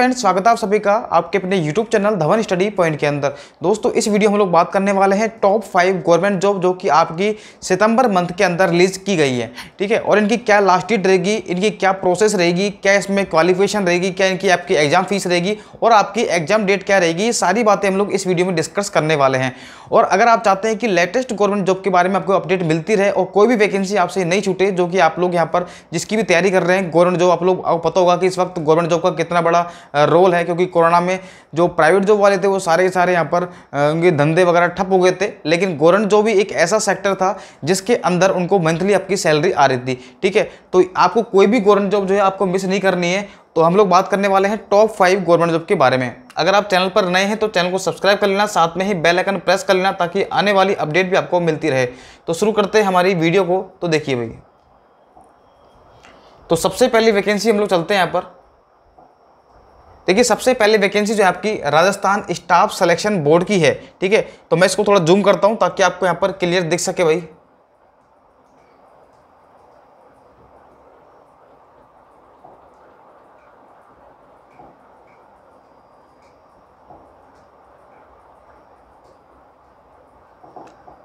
friend स्वागत है आप सभी का आपके अपने YouTube channel Dhawan study point के अंदर दोस्तों इस वीडियो हम लोग बात करने वाले हैं टॉप फाइव गवर्नमेंट जॉब जो कि आपकी सितंबर मंथ के अंदर रिलीज की गई है ठीक है और इनकी क्या लास्ट डेट रहेगी इनकी क्या प्रोसेस रहेगी क्या इसमें क्वालिफिकेशन रहेगी क्या इनकी आपकी एग्जाम फीस रहेगी और आपकी एग्जाम डेट क्या रहेगी सारी बातें हम लोग इस वीडियो में डिस्कस करने वाले हैं और अगर आप चाहते हैं कि लेटेस्ट गवर्नमेंट जॉब के बारे में आपको अपडेट मिलती रहे और कोई भी वैकेंसी आपसे नहीं छूटे जो कि आप लोग यहाँ पर जिसकी भी तैयारी कर रहे हैं गवर्नमेंट जॉब आप लोग पता होगा कि इस वक्त गवर्नमेंट जॉब का कितना बड़ा रोल है क्योंकि कोरोना में जो प्राइवेट जॉब वाले थे वो सारे के सारे यहाँ पर उनके धंधे वगैरह ठप हो गए थे लेकिन गवर्नमेंट जॉब भी एक ऐसा सेक्टर था जिसके अंदर उनको मंथली आपकी सैलरी आ रही थी ठीक है तो आपको कोई भी गवर्नमेंट जॉब जो है आपको मिस नहीं करनी है तो हम लोग बात करने वाले हैं टॉप फाइव गवर्नमेंट जॉब के बारे में अगर आप चैनल पर नए हैं तो चैनल को सब्सक्राइब कर लेना साथ में ही बेल आइकन प्रेस कर लेना ताकि आने वाली अपडेट भी आपको मिलती रहे तो शुरू करते हैं हमारी वीडियो को तो देखिए भाई तो सबसे पहली वैकेंसी हम लोग चलते हैं यहाँ पर देखिए सबसे पहले वैकेंसी जो है आपकी राजस्थान स्टाफ सिलेक्शन बोर्ड की है ठीक है तो मैं इसको थोड़ा जूम करता हूँ ताकि आपको यहाँ पर क्लियर दिख सके भाई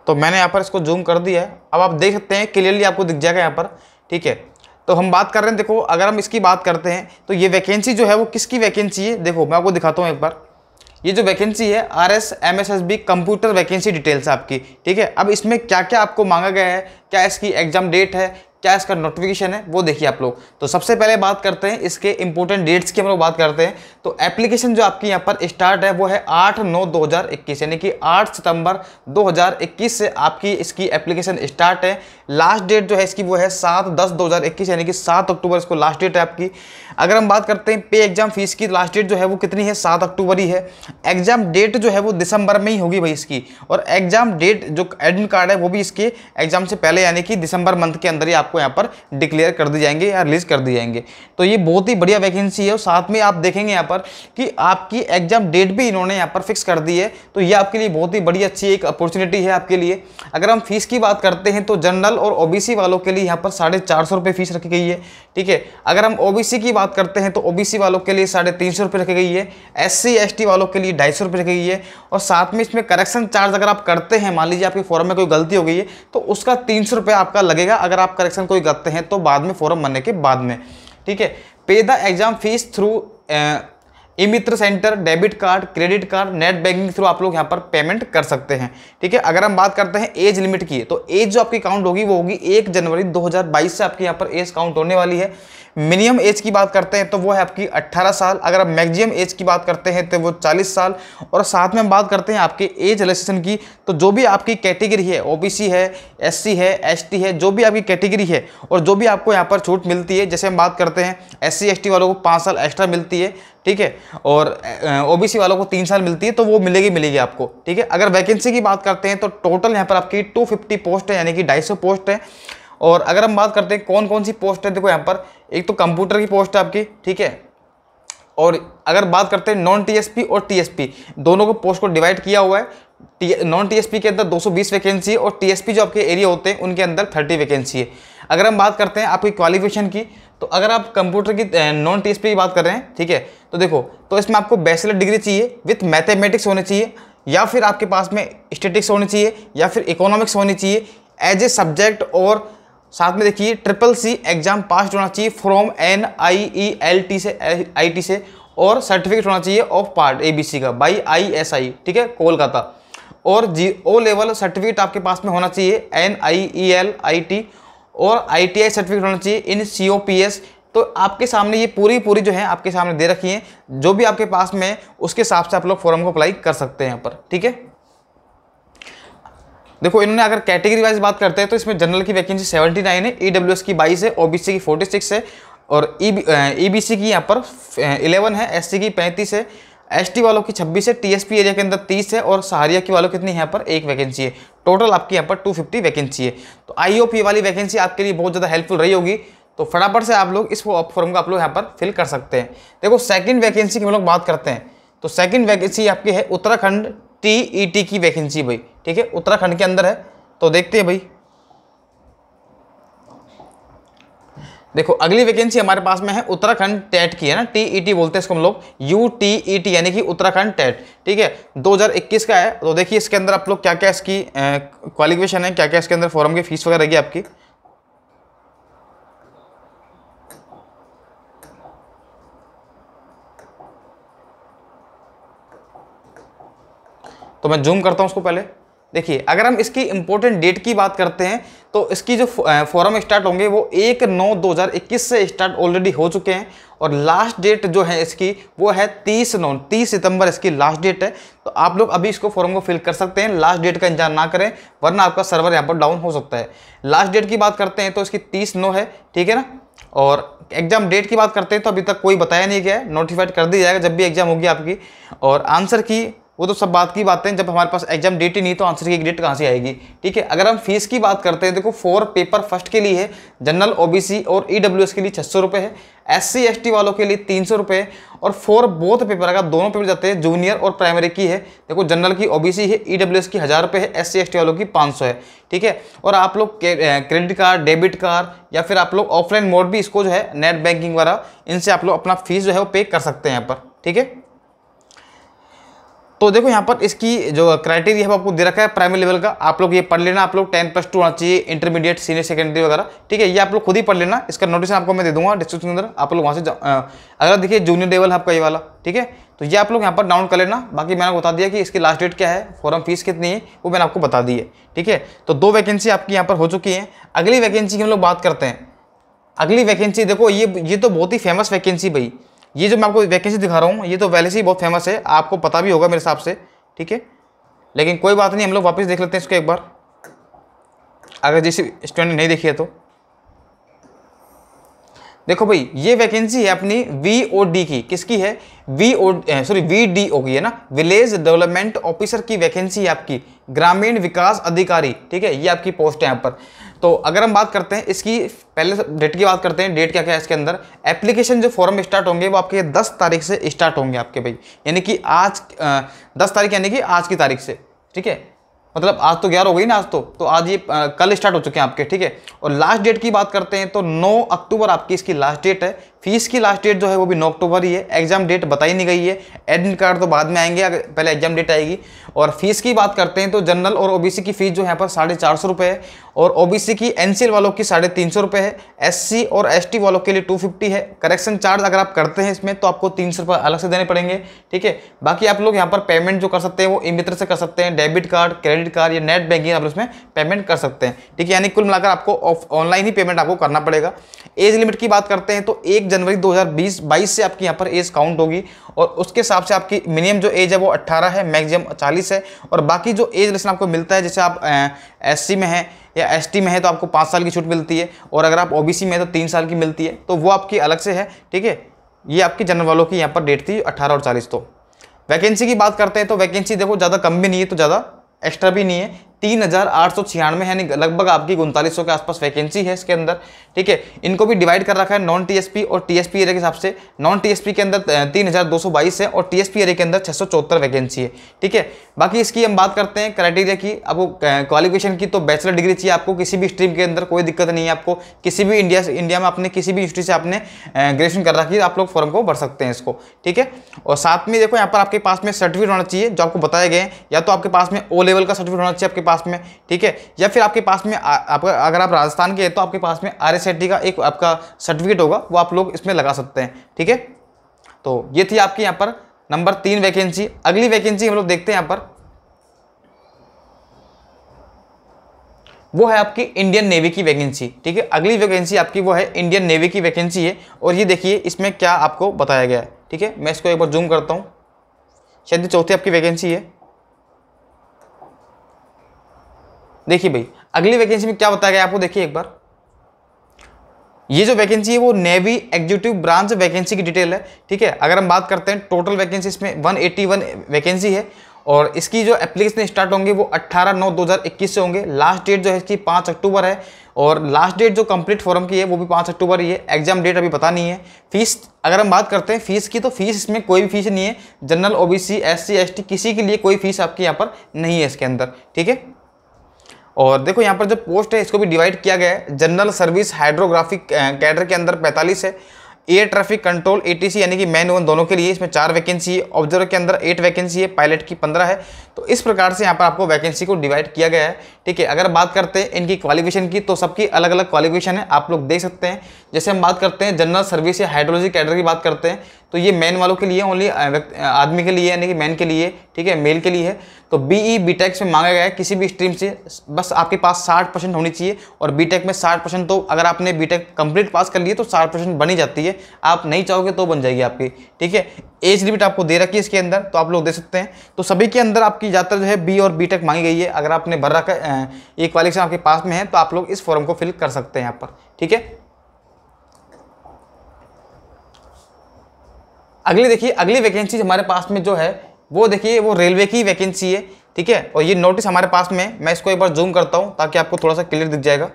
तो मैंने यहाँ पर इसको जूम कर दिया है अब आप देख सकते हैं क्लियरली आपको दिख जाएगा यहाँ पर ठीक है तो हम बात कर रहे हैं देखो अगर हम इसकी बात करते हैं तो ये वैकेंसी जो है वो किसकी वैकेंसी है देखो मैं आपको दिखाता हूँ एक बार ये जो वैकेंसी है R S M S S B computer vacancy details आपकी ठीक है अब इसमें क्या क्या आपको मांगा गया है क्या इसकी एग्जाम डेट है क्या इसका नोटिफिकेशन है वो देखिए आप लोग तो सबसे पहले बात करते हैं इसके इंपॉर्टेंट डेट्स की हम लोग बात करते हैं तो एप्लीकेशन जो आपकी यहाँ पर स्टार्ट है वो है आठ नौ दो हज़ार इक्कीस यानी कि आठ सितंबर दो हज़ार इक्कीस से आपकी इसकी एप्लीकेशन स्टार्ट है लास्ट डेट जो है इसकी वो है सात दस दो हज़ार इक्कीस यानी कि सात अक्टूबर इसको लास्ट डेट है आपकी अगर हम बात करते हैं पे एग्जाम फीस की लास्ट डेट जो है वो कितनी है सात अक्टूबर ही है एग्जाम डेट जो है वो दिसंबर में ही होगी भाई इसकी और एग्जाम डेट जो एडमिट कार्ड है वो भी इसके एग्जाम से पहले यानी कि दिसंबर मंथ के अंदर ही आप आपको यहाँ पर डिक्लेयर कर दी जाएंगे या रिलीज कर दी जाएंगे तो ये बहुत ही बढ़िया वैकेंसी है और साथ में आप देखेंगे यहाँ पर कि आपकी एग्जाम डेट भी इन्होंने यहाँ पर फिक्स कर दी है तो ये आपके लिए बहुत ही बड़ी अच्छी एक अपॉर्चुनिटी है आपके लिए अगर हम फीस की बात करते हैं तो जनरल और ओ वालों के लिए यहाँ पर साढ़े फीस रखी गई है ठीक है अगर हम ओबीसी की बात करते हैं तो ओबीसी वालों के लिए साढ़े तीन सौ रुपये रखी गई है एससी एसटी वालों के लिए ढाई सौ रुपये रखी गई है और साथ में इसमें करेक्शन चार्ज अगर आप करते हैं मान लीजिए आपके फॉर्म में कोई गलती हो गई है तो उसका तीन सौ रुपये आपका लगेगा अगर आप करेक्शन कोई करते हैं तो बाद में फॉर्म भरने के बाद में ठीक है pay the exam fees through E Mitra centre debit card credit card net banking through आप लोग यहाँ पर पेमेंट कर सकते हैं ठीक है अगर हम बात करते हैं एज लिमिट की तो एज जो आपकी काउंट होगी वो होगी एक जनवरी 2022 से आपके यहाँ पर एज काउंट होने वाली है मिनिमम एज की बात करते हैं तो वो है आपकी 18 साल अगर आप मैक्सिमम एज की बात करते हैं तो वो 40 साल और साथ में हम बात करते हैं आपके एज रजिस्ट्रेशन की तो जो भी आपकी कैटेगरी है ओबीसी है एससी है एसटी है जो भी आपकी कैटेगरी है और जो भी आपको यहाँ पर छूट मिलती है जैसे हम बात करते हैं एस सी वालों को पाँच साल एक्स्ट्रा मिलती है ठीक है और ओबीसी वालों को तीन साल मिलती है तो वो मिलेगी मिलेगी आपको ठीक है अगर वैकेंसी की बात करते हैं तो टोटल यहाँ पर आपकी 250 पोस्ट है यानी कि 250 पोस्ट है और अगर हम बात करते हैं कौन कौन सी पोस्ट है देखो यहाँ पर एक तो कंप्यूटर की पोस्ट है आपकी ठीक है और अगर बात करते हैं नॉन टी और टी दोनों को पोस्ट को डिवाइड किया हुआ है नॉन टी के अंदर दो वैकेंसी और टी जो आपके एरिया होते हैं उनके अंदर थर्टी वैकेंसी है अगर हम बात करते हैं आपकी क्वालिफिकेशन की तो अगर आप कंप्यूटर की नॉन टी की बात कर रहे हैं ठीक है तो देखो तो इसमें आपको बैचलर डिग्री चाहिए विथ मैथेमेटिक्स होनी चाहिए या फिर आपके पास में स्टेटिक्स होनी चाहिए या फिर इकोनॉमिक्स होनी चाहिए एज ए सब्जेक्ट और साथ में देखिए ट्रिपल सी एग्जाम पास होना चाहिए from N I E L T से आई टी से और सर्टिफिकेट होना चाहिए of part A B C का बाई आई एस आई ठीक है कोलकाता और जी ओ लेवल सर्टिफिकेट आपके पास में होना चाहिए N I E L I T और आईटीआई सर्टिफिकेट होना चाहिए इन सीओपीएस तो आपके सामने ये पूरी पूरी जो है आपके सामने दे रखी है जो भी आपके पास में है उसके हिसाब से आप लोग फॉर्म को अप्लाई कर सकते हैं यहाँ पर ठीक है देखो इन्होंने अगर कैटेगरी वाइज बात करते हैं तो इसमें जनरल की वैकेंसी नाइन है ई e की बाईस है ओबीसी की सिक्स है और ई e बी, e की यहाँ पर इलेवन है एससी की पैंतीस है एसटी वालों की 26 है टीएसपी एरिया के अंदर 30 है और सहारिया की वालों कितनी यहाँ पर एक वैकेंसी है टोटल आपकी यहाँ पर 250 वैकेंसी है तो आई वाली वैकेंसी आपके लिए बहुत ज़्यादा हेल्पफुल रही होगी तो फटाफट से आप लोग इस फॉर्म का आप लोग यहाँ पर फिल कर सकते हैं देखो सेकेंड वैकेंसी की हम लोग बात करते हैं तो सेकेंड वैकेंसी आपकी है उत्तराखंड टी e की वैकेंसी भाई ठीक है उत्तराखंड के अंदर है तो देखते हैं भाई देखो अगली वैकेंसी हमारे पास में है उत्तराखंड टेट की है ना टी ई टी बोलते हैं इसको हम लोग यू टी ई टी यानी कि उत्तराखंड टेट ठीक है 2021 का है तो देखिए इसके अंदर आप लोग क्या क्या इसकी क्वालिफिकेशन है क्या क्या इसके अंदर फॉर्म की फीस वगैरह रहेगी आपकी तो मैं जूम करता हूँ उसको पहले देखिए अगर हम इसकी इम्पोर्टेंट डेट की बात करते हैं तो इसकी जो फॉरम स्टार्ट होंगे वो एक नौ दो हज़ार इक्कीस से स्टार्ट ऑलरेडी हो चुके हैं और लास्ट डेट जो है इसकी वो है तीस नौ तीस सितंबर इसकी लास्ट डेट है तो आप लोग अभी इसको फॉरम को फिल कर सकते हैं लास्ट डेट का इंतजार ना करें वरना आपका सर्वर यहाँ पर डाउन हो सकता है लास्ट डेट की बात करते हैं तो इसकी तीस नौ है ठीक है ना और एग्जाम डेट की बात करते हैं तो अभी तक कोई बताया नहीं गया नोटिफाइड कर दिया जाएगा जब भी एग्जाम होगी आपकी और आंसर की वो तो सब बात की बातें जब हमारे पास एग्जाम डेट ही नहीं तो आंसर की डेट कहाँ से आएगी ठीक है अगर हम फीस की बात करते हैं देखो फोर पेपर फर्स्ट के लिए है जनरल ओबीसी और ईडब्ल्यूएस e के लिए छः सौ है एस सी वालों के लिए तीन सौ रुपये और फोर बोथ पेपर अगर दोनों पेपर जाते हैं जूनियर और प्राइमरी की है देखो जनरल की ओबीसी है ई e की हज़ार रुपये है एस सी वालों की पाँच सौ है ठीक है और आप लोग क्रेडिट कार्ड डेबिट कार्ड या फिर आप लोग ऑफलाइन मोड भी इसको जो है नेट बैंकिंग वगैरह इनसे आप लोग अपना फीस जो है वो पे कर सकते हैं यहाँ पर ठीक है तो देखो यहाँ पर इसकी जो क्राइटेरिया है आपको दे रखा है प्राइमरी लेवल का आप लोग ये पढ़ लेना आप लोग टेन प्लस टू होना चाहिए इंटरमीडिएट सीनियर सेकेंडरी वगैरह ठीक है ये आप लोग खुद ही पढ़ लेना इसका नोटिस आपको मैं दे दूंगा डिस्क्रिप्शन के अंदर आप लोग वहाँ से अगर देखिए जूनियर लेवल है आपका ये वाला ठीक है तो ये आप लोग यहाँ पर डाउन कर लेना बाकी मैंने बता दिया कि इसकी लास्ट डेट क्या है फॉरम फीस कितनी है वो मैंने आपको बता दी है ठीक है तो दो वैकेंसी आपकी यहाँ पर हो चुकी है अगली वैकेंसी की हम लोग बात करते हैं अगली वैकेंसी देखो ये ये तो बहुत ही फेमस वैकेंसी भाई ये जो मैं आपको वैकेंसी दिखा रहा हूँ ये तो वैले से ही बहुत फेमस है आपको पता भी होगा मेरे हिसाब से ठीक है लेकिन कोई बात नहीं हम लोग वापस देख लेते हैं इसको एक बार अगर जैसे स्टूडेंट नहीं देखी है तो देखो भाई ये वैकेंसी है अपनी वी ओ डी की किसकी है V O sorry V D O की है ना विलेज डेवलपमेंट ऑफिसर की वैकेंसी है आपकी ग्रामीण विकास अधिकारी ठीक है ये आपकी पोस्ट है यहाँ पर तो अगर हम बात करते हैं इसकी पहले डेट की बात करते हैं डेट क्या क्या है इसके अंदर एप्लीकेशन जो फॉर्म स्टार्ट होंगे वो आपके दस तारीख से स्टार्ट होंगे आपके भाई यानी कि आज दस तारीख यानी कि आज की तारीख से ठीक है मतलब आज तो ग्यारह हो गई ना आज तो तो आज ये आ, कल स्टार्ट हो चुके हैं आपके ठीक है और लास्ट डेट की बात करते हैं तो 9 अक्टूबर आपकी इसकी लास्ट डेट है फीस की लास्ट डेट जो है वो भी नौ अक्टूबर ही है एग्जाम डेट बताई नहीं गई है एडमिट कार्ड तो बाद में आएंगे अगर पहले एग्जाम डेट आएगी और फीस की बात करते हैं तो जनरल और ओबीसी की फीस जो यहाँ पर साढ़े चार सौ रुपये है और ओबीसी की एनसीएल वालों की साढ़े तीन सौ रुपये है एस और एस वालों के लिए टू फिफ्टी है करेक्शन चार्ज अगर आप करते हैं इसमें तो आपको तीन सौ रुपये अलग से देने पड़ेंगे ठीक है बाकी आप लोग यहाँ पर पेमेंट जो कर सकते हैं वो ई मित्र से कर सकते हैं डेबिट कार्ड क्रेडिट कार्ड या नेट बैंकिंग आप उसमें पेमेंट कर सकते हैं ठीक है यानी कुल मिलाकर आपको ऑनलाइन ही पेमेंट आपको करना पड़ेगा एज लिमिट की बात करते हैं तो एक जनवरी 2020 22 से आपकी यहाँ पर एज काउंट होगी और उसके हिसाब से आपकी मिनिमम जो एज है वो 18 है मैक्सिमम 40 है और बाकी जो एज रिलेशन आपको मिलता है जैसे आप एस में हैं या एस में है तो आपको पाँच साल की छूट मिलती है और अगर आप ओ में है तो तीन साल की मिलती है तो वो आपकी अलग से है ठीक है ये आपकी जनरल वालों की यहाँ पर डेट थी अट्ठारह और चालीस तो वैकेंसी की बात करते हैं तो वैकेंसी देखो ज़्यादा कम भी नहीं है तो ज़्यादा एक्स्ट्रा भी नहीं है तीन हज़ार आठ सौ छियानवे यानी लगभग आपकी उनतालीस के आसपास वैकेंसी है इसके अंदर ठीक है इनको भी डिवाइड कर रखा है नॉन टीएसपी और टीएसपी एरिया के हिसाब से नॉन टीएसपी के अंदर तीन हज़ार दो सौ बाईस है और टीएसपी एरिया के अंदर छः सौ चौहत्तर वैकेंसी है ठीक है बाकी इसकी हम बात करते हैं क्राइटेरिया की आपको क्वालिफिकेशन की तो बैचलर डिग्री चाहिए आपको किसी भी स्ट्रीम के अंदर कोई दिक्कत नहीं है आपको किसी भी इंडिया इंडिया में आपने किसी भी इंस्टीट्यूट से आपने ग्रेजुएशन कर रखी है आप लोग फॉर्म को भर सकते हैं इसको ठीक है और साथ में देखो यहाँ पर आपके पास में सर्टिफिकेट होना चाहिए जो आपको बताया गया है या तो आपके पास में ओ लेवल का सर्टिफिकेट होना चाहिए आपके पास में ठीक है या फिर आपके पास में आपका अगर आप राजस्थान के हैं तो आपके पास में आर एस का एक आपका सर्टिफिकेट होगा वो आप लोग इसमें लगा सकते हैं ठीक है तो ये थी आपकी यहाँ पर नंबर तीन वैकेंसी अगली वैकेंसी हम लोग देखते हैं यहाँ पर वो है आपकी इंडियन नेवी की वैकेंसी ठीक है अगली वैकेंसी आपकी वो है इंडियन नेवी की वैकेंसी है और ये देखिए इसमें क्या आपको बताया गया है ठीक है मैं इसको एक बार जूम करता हूँ शायद चौथी आपकी वैकेंसी है देखिए भाई अगली वैकेंसी में क्या बताया गया आपको देखिए एक बार ये जो वैकेंसी है वो नेवी एग्जीक्यूटिव ब्रांच वैकेंसी की डिटेल है ठीक है अगर हम बात करते हैं टोटल वैकेंसी इसमें 181 वैकेंसी है और इसकी जो एप्लीकेशन स्टार्ट होंगे वो 18 नौ 2021 से होंगे लास्ट डेट जो है इसकी 5 अक्टूबर है और लास्ट डेट जो कंप्लीट फॉर्म की है वो भी 5 अक्टूबर ही है एग्जाम डेट अभी पता नहीं है फीस अगर हम बात करते हैं फीस की तो फीस इसमें कोई भी फीस नहीं है जनरल ओबीसी एससी एसटी किसी के लिए कोई फीस आपके यहाँ पर नहीं है इसके अंदर ठीक है और देखो यहाँ पर जो पोस्ट है इसको भी डिवाइड किया गया है जनरल सर्विस हाइड्रोग्राफिक कैडर के अंदर पैंतालीस है एयर ट्रैफिक कंट्रोल एटीसी यानी कि मैन वन दोनों के लिए इसमें चार वैकेंसी है ऑब्जर्वर के अंदर एट वैकेंसी है पायलट की पंद्रह है तो इस प्रकार से यहाँ पर आपको वैकेंसी को डिवाइड किया गया है ठीक है अगर बात करते हैं इनकी क्वालिफिकेशन की तो सबकी अलग अलग क्वालिफिकेशन है आप लोग देख सकते हैं जैसे हम बात करते हैं जनरल सर्विस या हाइड्रोलॉजी कैडर की बात करते हैं तो ये मैन वालों के लिए ओनली आदमी के लिए यानी कि मैन के लिए ठीक है मेल के लिए है तो बी ई बी टेक्स में मांगा गया है किसी भी स्ट्रीम से बस आपके पास साठ परसेंट होनी चाहिए और बी टेक e में साठ परसेंट तो अगर आपने बी टेक कम्प्लीट पास कर लिए तो साठ परसेंट बनी जाती है आप नहीं चाहोगे तो बन जाएगी आपकी ठीक है एज लिमिट आपको दे रखी है इसके अंदर तो आप लोग दे सकते हैं तो सभी के अंदर आपकी ज़्यादातर जो है बी और बी टेक e मांगी गई है अगर आपने भर रखा वाले क्वालिफिकेशन आपके पास में है तो आप लोग इस फॉर्म को फिल कर सकते हैं यहाँ पर ठीक है अगली देखिए अगली वैकेंसी हमारे पास में जो है वो देखिए वो रेलवे की वैकेंसी है ठीक है और ये नोटिस हमारे पास में मैं इसको एक बार जूम करता हूँ ताकि आपको थोड़ा सा क्लियर दिख जाएगा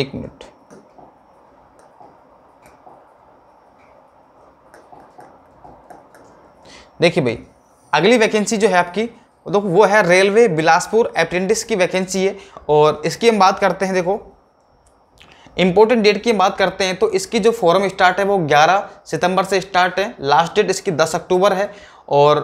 एक मिनट देखिए भाई अगली वैकेंसी जो है आपकी देखो वो है रेलवे बिलासपुर अप्रेंटिस की वैकेंसी है और इसकी हम बात करते हैं देखो इम्पोर्टेंट डेट की बात करते हैं तो इसकी जो फॉरम स्टार्ट है वो 11 सितंबर से स्टार्ट है लास्ट डेट इसकी 10 अक्टूबर है और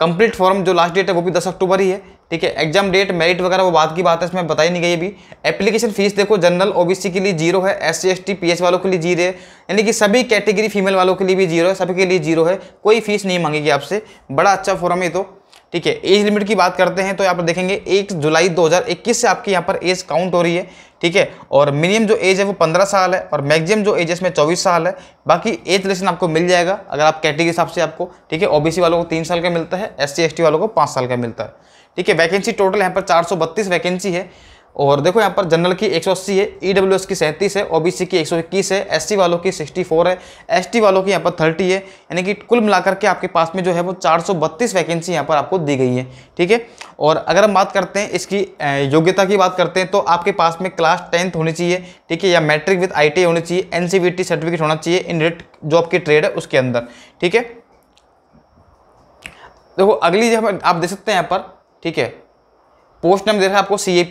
कंप्लीट फॉर्म जो लास्ट डेट है वो भी 10 अक्टूबर ही है ठीक है एग्जाम डेट मेरिट वगैरह वो बात की बात है इसमें बताई नहीं गई अभी एप्लीकेशन फीस देखो जनरल ओबीसी के लिए जीरो है S C S T P H वालों के लिए जीरो है यानी कि सभी कैटेगरी फीमेल वालों के लिए भी जीरो है सभी के लिए जीरो है कोई फीस नहीं मांगेगी आपसे बड़ा अच्छा फॉर्म है तो ठीक है एज लिमिट की बात करते हैं तो यहाँ पर देखेंगे एक जुलाई 2021 से आपकी यहाँ पर एज काउंट हो रही है ठीक है और मिनिमम जो एज है वो 15 साल है और मैक्सिमम जो एज है इसमें 24 साल है बाकी एज रिलेशन आपको मिल जाएगा अगर आप कैटेगरी हिसाब से आपको ठीक है ओबीसी वालों को तीन साल का मिलता है एस सी वालों को पाँच साल का मिलता है ठीक है वैकेंसी टोटल यहाँ पर चार वैकेंसी है और देखो यहाँ पर जनरल की 180 है ई e की सैंतीस है ओबीसी की 121 है एससी वालों की 64 है एसटी वालों की यहाँ पर 30 है यानी कि कुल मिलाकर के आपके पास में जो है वो 432 वैकेंसी यहाँ पर आपको दी गई है ठीक है और अगर हम बात करते हैं इसकी योग्यता की बात करते हैं तो आपके पास में क्लास टेंथ होनी चाहिए ठीक है या मैट्रिक विद आई होनी चाहिए एन सर्टिफिकेट होना चाहिए इन रिलेट जो आपकी ट्रेड है उसके अंदर ठीक है देखो अगली जो आप देख सकते हैं यहाँ पर ठीक है पोस्ट नेम दे रहा है आपको सी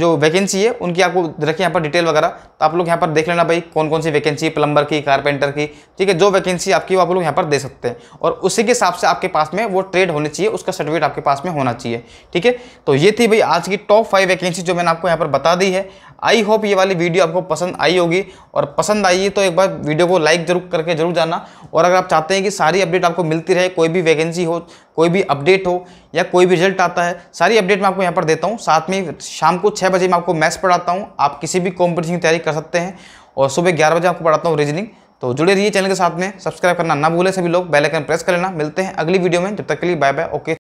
जो वैकेंसी है उनकी आपको रखी यहाँ पर डिटेल वगैरह तो आप लोग यहाँ पर देख लेना भाई कौन कौन सी वैकेंसी है प्लम्बर की कारपेंटर की ठीक है जो वैकेंसी आपकी वो आप लोग यहाँ पर दे सकते हैं और उसी के हिसाब से आपके पास में वो ट्रेड होनी चाहिए उसका सर्टिफिकेट आपके पास में होना चाहिए ठीक है तो ये थी भाई आज की टॉप फाइव वैकेंसी जो मैंने आपको यहाँ पर बता दी है आई होप ये वाली वीडियो आपको पसंद आई होगी और पसंद आई है तो एक बार वीडियो को लाइक जरूर करके जरूर जाना और अगर आप चाहते हैं कि सारी अपडेट आपको मिलती रहे कोई भी वैकेंसी हो कोई भी अपडेट हो या कोई भी रिजल्ट आता है सारी अपडेट मैं आपको यहाँ पर देता हूँ साथ में शाम को छः बजे मैं आपको मैथ्स पढ़ाता हूँ आप किसी भी कॉम्पिटिशन की तैयारी कर सकते हैं और सुबह ग्यारह बजे आपको पढ़ाता हूँ रीजनिंग तो जुड़े रहिए चैनल के साथ में सब्सक्राइब करना ना भूलें सभी लोग बेल आइकन प्रेस कर लेना मिलते हैं अगली वीडियो में जब तक के लिए बाय बाय ओके